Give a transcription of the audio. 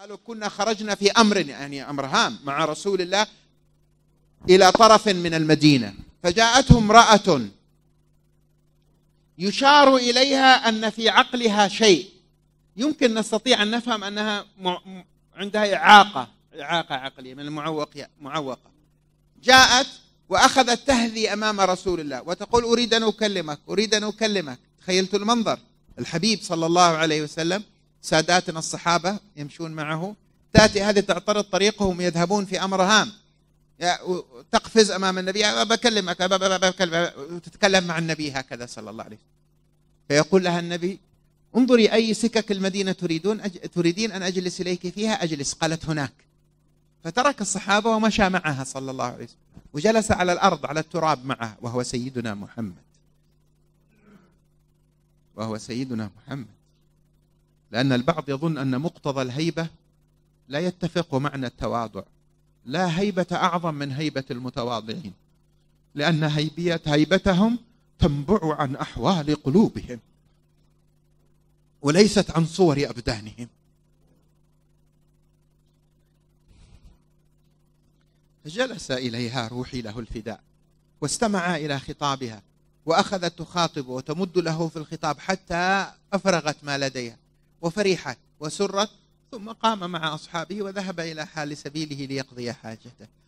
قالوا كنا خرجنا في أمر يعني أمر هام مع رسول الله إلى طرف من المدينة فجاءته امرأة يشار إليها أن في عقلها شيء يمكن نستطيع أن نفهم أنها عندها إعاقة إعاقة عقلية من المعوقة جاءت وأخذت تهذي أمام رسول الله وتقول أريد أن أكلمك أريد أن أكلمك تخيلت المنظر الحبيب صلى الله عليه وسلم ساداتنا الصحابة يمشون معه تأتي هذه تعترض طريقهم يذهبون في أمر هام تقفز أمام النبي بكلمك بكلمك تتكلم مع النبي هكذا صلى الله عليه وسلم فيقول لها النبي انظري أي سكك المدينة تريدون أج... تريدين أن أجلس إليك فيها أجلس قالت هناك فترك الصحابة ومشى معها صلى الله عليه وسلم وجلس على الأرض على التراب معه وهو سيدنا محمد وهو سيدنا محمد لأن البعض يظن أن مقتضى الهيبة لا يتفق معنى التواضع لا هيبة أعظم من هيبة المتواضعين لأن هيبية هيبتهم تنبع عن أحوال قلوبهم وليست عن صور أبدانهم فجلس إليها روحي له الفداء واستمع إلى خطابها وأخذت تخاطب وتمد له في الخطاب حتى أفرغت ما لديها وفرحة وسرت ثم قام مع أصحابه وذهب إلى حال سبيله ليقضي حاجته